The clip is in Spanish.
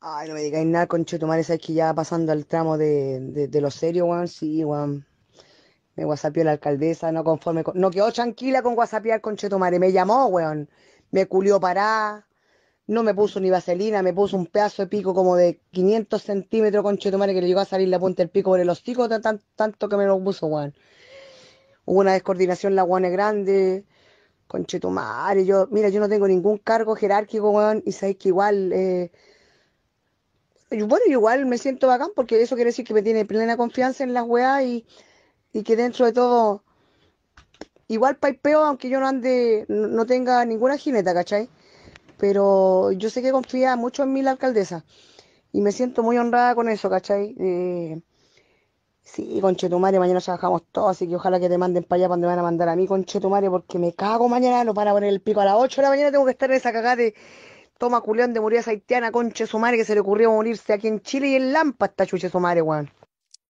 Ay, no me digáis nada, conchetumare, sabes que ya pasando al tramo de, de, lo serio, weón, sí, weón. Me whatsappió la alcaldesa, no conforme No quedó tranquila con whatsappear, conchetumare. Me llamó, weón. Me culió para... No me puso ni vaselina, me puso un pedazo de pico como de 500 centímetros, conchetumare, que le llegó a salir la punta del pico por el hocico, tan, tanto que me lo puso, weón. Hubo una descoordinación, la guane grande. Conchetumare, yo... Mira, yo no tengo ningún cargo jerárquico, weón, y sabéis que igual... Eh, bueno, igual me siento bacán porque eso quiere decir que me tiene plena confianza en las weas y, que dentro de todo, igual paipeo aunque yo no ande, no tenga ninguna jineta, ¿cachai? Pero yo sé que confía mucho en mí la alcaldesa y me siento muy honrada con eso, ¿cachai? Eh, sí, conchetumare, mañana trabajamos todos, así que ojalá que te manden para allá cuando me van a mandar a mí, conchetumare, porque me cago mañana, nos van a poner el pico a las 8 de la mañana, tengo que estar en esa cagada de Toma culeón de a haitiana, conche su madre, que se le ocurrió morirse aquí en Chile y en Lampa está chuche su weón.